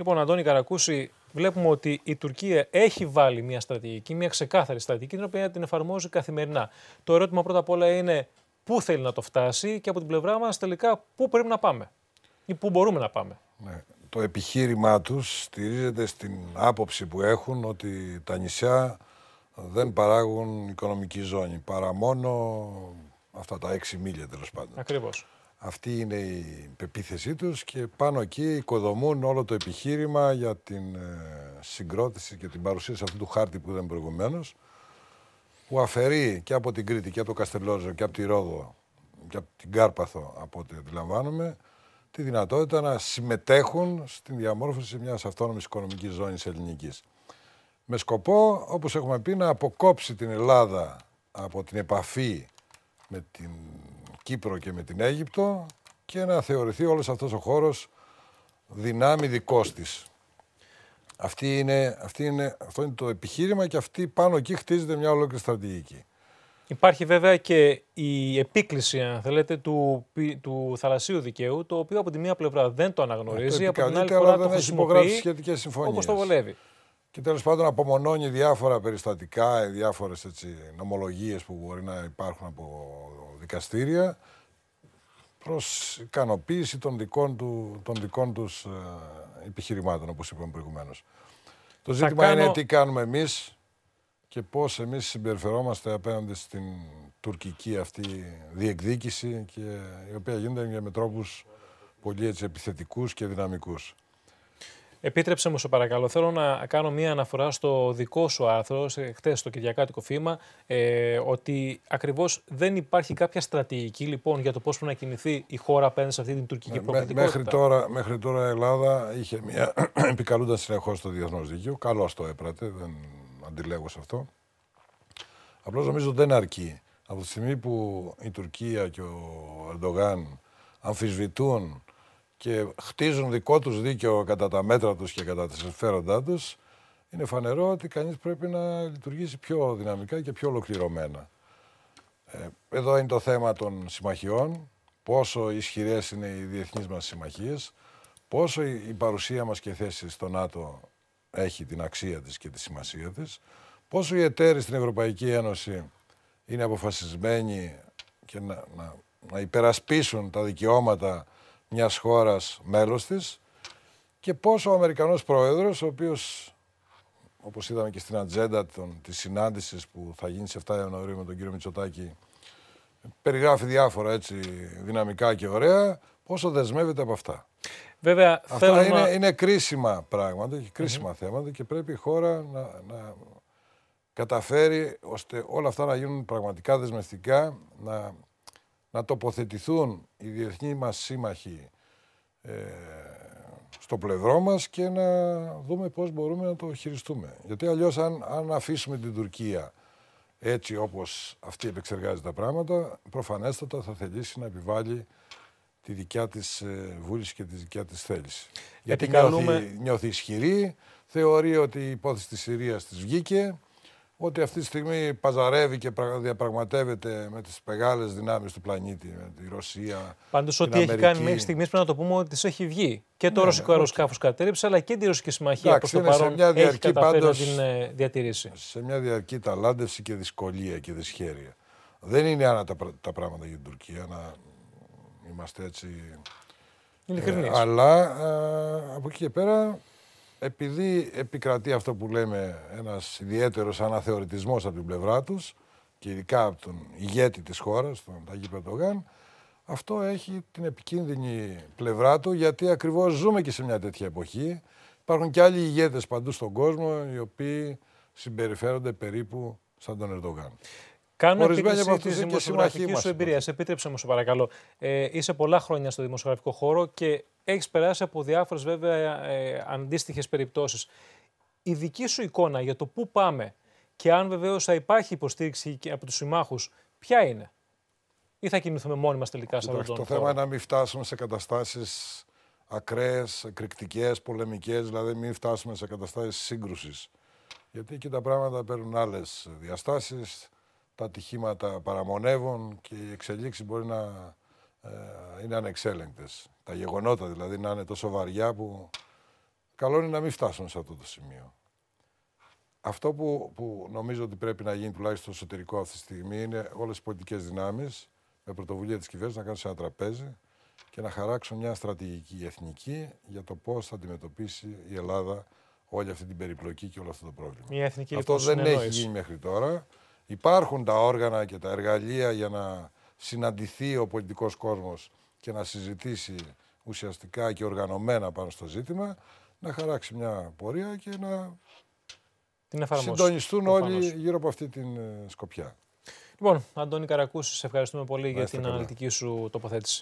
Λοιπόν, Αντώνη Καρακούση, βλέπουμε ότι η Τουρκία έχει βάλει μια στρατηγική, μια ξεκάθαρη στρατηγική, την οποία την εφαρμόζει καθημερινά. Το ερώτημα πρώτα απ' όλα είναι πού θέλει να το φτάσει και από την πλευρά μας τελικά πού πρέπει να πάμε ή πού μπορούμε να πάμε. Ναι. Το επιχείρημά τους στηρίζεται στην άποψη που έχουν ότι τα νησιά δεν παράγουν οικονομική ζώνη, παρά μόνο αυτά τα 6 μίλια τέλος πάντων. Ακριβώς. Αυτή είναι η πεποίθησή τους και πάνω εκεί οικοδομούν όλο το επιχείρημα για την ε, συγκρότηση και την παρουσίαση αυτού του χάρτη που είδαμε προηγουμένως, που αφαιρεί και από την Κρήτη και από το Καστελόριζο και από τη Ρόδο και από την Κάρπαθο, από ό,τι αντιλαμβάνομαι, τη δυνατότητα να συμμετέχουν στην διαμόρφωση μιας αυτόνομης οικονομικής ζώνης ελληνικής. Με σκοπό, όπως έχουμε πει, να αποκόψει την Ελλάδα από την επαφή με την Κύπρο και με την Αίγυπτο και να θεωρηθεί όλος αυτός ο χώρος δυνάμει δικός της. Αυτή είναι, αυτή είναι, αυτό είναι το επιχείρημα και αυτή πάνω εκεί χτίζεται μια ολόκληρη στρατηγική. Υπάρχει βέβαια και η επίκληση, αν θέλετε, του, του θαλασσίου δικαίου, το οποίο από τη μία πλευρά δεν το αναγνωρίζει, ε, το από την άλλη πλευρά δεν έχει υπογράψει σχετικές συμφωνίες. Όπως το βολεύει. Και τέλος πάντων απομονώνει διάφορα περιστατικά, διάφορες νομολογίες που μπορεί να υπάρχουν από δικαστήρια προς ικανοποίηση των δικών, του, τους ε, επιχειρημάτων, όπως είπαμε προηγουμένως. Το ζήτημα είναι τι κάνουμε εμείς και πώς εμείς συμπεριφερόμαστε απέναντι στην τουρκική αυτή διεκδίκηση και η οποία γίνεται με τρόπους πολύ έτσι επιθετικούς και δυναμικούς. Επίτρεψε μου, σε παρακαλώ, θέλω να κάνω μία αναφορά στο δικό σου άρθρο, χθες στο Κυριακάτικο Φήμα, ε, ότι ακριβώς δεν υπάρχει κάποια στρατηγική λοιπόν για το πώς πρέπει να κινηθεί η χώρα απέναντι σε αυτή την τουρκική προκλητικότητα. Μέχρι τώρα, μέχρι τώρα η Ελλάδα είχε μία. επικαλούντας συνεχώς το διεθνώς δίκαιο. Καλώ το έπρατε, δεν αντιλέγω σε αυτό. Απλώς νομίζω δεν αρκεί. Από τη στιγμή που η Τουρκία και ο Ερντογάν αμφισβητούν και χτίζουν δικό τους δίκαιο κατά τα μέτρα τους και κατά τα συμφέροντά τους. είναι φανερό ότι κανείς πρέπει να λειτουργήσει πιο δυναμικά και πιο ολοκληρωμένα. Ε, εδώ είναι το θέμα των συμμαχιών, πόσο ισχυρές είναι οι διεθνείς μας συμμαχίες, πόσο η παρουσία μας και η θέση στο ΝΑΤΟ έχει την αξία της και τη σημασία της, πόσο οι εταίροι στην Ευρωπαϊκή Ένωση είναι αποφασισμένοι και να, να, να υπερασπίσουν τα δικαιώματα μιας χώρας μέλο της και πόσο ο Αμερικανός Πρόεδρος, ο οποίος όπως είδαμε και στην ατζέντα της συνάντησης που θα γίνει σε 7 Ιανουαρίου με τον κύριο Μητσοτάκη, περιγράφει διάφορα έτσι δυναμικά και ωραία, πόσο δεσμεύεται από αυτά. Βέβαια, αυτά είναι, είναι κρίσιμα πράγματα και κρισιμα θέματα και πρέπει η χώρα να, να καταφέρει ώστε όλα αυτά να γίνουν πραγματικά δεσμευτικά, να να τοποθετηθούν οι διεθνείς μας σύμμαχοι ε, στο πλευρό μας και να δούμε πώς μπορούμε να το χειριστούμε. Γιατί αλλιώς αν, αν αφήσουμε την Τουρκία έτσι όπως αυτή επεξεργάζει τα πράγματα, προφανέστατα θα θελήσει να επιβάλλει τη δικιά της ε, βούληση και τη δικιά της θέληση. Γιατί νιώθει, νιώθει ισχυρή, θεωρεί ότι η υπόθεση της Συρίας της βγήκε, ότι αυτή τη στιγμή παζαρεύει και διαπραγματεύεται με τις μεγάλες δυνάμεις του πλανήτη, με τη Ρωσία. Πάντως, ό,τι Αμερική. έχει κάνει μέχρι στιγμής πρέπει να το πούμε ότι της έχει βγει. Και το ναι, ρωσικό ναι, αεροσκάφος ναι, κατέρριψε, αλλά και τη ρωσική συμμαχία προς το παρόν μια έχει να την ε, διατηρήσει. Σε μια διαρκή ταλάντευση και δυσκολία και δυσχέρεια. Δεν είναι άνα τα, τα πράγματα για την Τουρκία να είμαστε έτσι. Ειλικρινείς. Ε, αλλά ε, από εκεί και πέρα επειδή επικρατεί αυτό που λέμε ένας ιδιαίτερος αναθεωρητισμός από την πλευρά τους και ειδικά από τον ηγέτη της χώρας, τον Ταγί Περτογάν, αυτό έχει την επικίνδυνη πλευρά του γιατί ακριβώς ζούμε και σε μια τέτοια εποχή. Υπάρχουν και άλλοι ηγέτες παντού στον κόσμο οι οποίοι συμπεριφέρονται περίπου σαν τον Ερντογάν. Κάνω Ορισμένοι από αυτούς είναι και σου εμπειρίας. Επίτρεψε μου, σε παρακαλώ. Ε, είσαι πολλά χρόνια στο δημοσιογραφικό χώρο και έχεις περάσει από διάφορες βέβαια ε, αντίστοιχες περιπτώσεις. Η δική σου εικόνα για το πού πάμε και αν βεβαίως θα υπάρχει υποστήριξη από τους συμμάχους, ποια είναι, ή θα κινηθούμε μόνοι μας τελικά σε αυτόν τον Το θέμα είναι να μην φτάσουμε σε καταστάσεις ακραίες, εκρηκτικές, πολεμικές, δηλαδή μην φτάσουμε σε καταστάσεις σύγκρουσης. Γιατί εκεί τα πράγματα παίρνουν άλλες διαστάσεις τα ατυχήματα παραμονεύουν και οι εξελίξεις μπορεί να ε, είναι ανεξέλεγκτες. Τα γεγονότα δηλαδή να είναι τόσο βαριά που καλό είναι να μην φτάσουν σε αυτό το σημείο. Αυτό που, που νομίζω ότι πρέπει να γίνει τουλάχιστον στο εσωτερικό αυτή τη στιγμή είναι όλες οι πολιτικές δυνάμεις με πρωτοβουλία της κυβέρνησης να κάνουν σε ένα τραπέζι και να χαράξουν μια στρατηγική εθνική για το πώς θα αντιμετωπίσει η Ελλάδα όλη αυτή την περιπλοκή και όλο αυτό το πρόβλημα. εθνική αυτό λοιπόν, δεν έχει γίνει μέχρι τώρα. Υπάρχουν τα όργανα και τα εργαλεία για να συναντηθεί ο πολιτικός κόσμος και να συζητήσει ουσιαστικά και οργανωμένα πάνω στο ζήτημα, να χαράξει μια πορεία και να την συντονιστούν όλοι γύρω από αυτή την ε, σκοπιά. Λοιπόν, Αντώνη Καρακούση, σε ευχαριστούμε πολύ για την καλά. αναλυτική σου τοποθέτηση.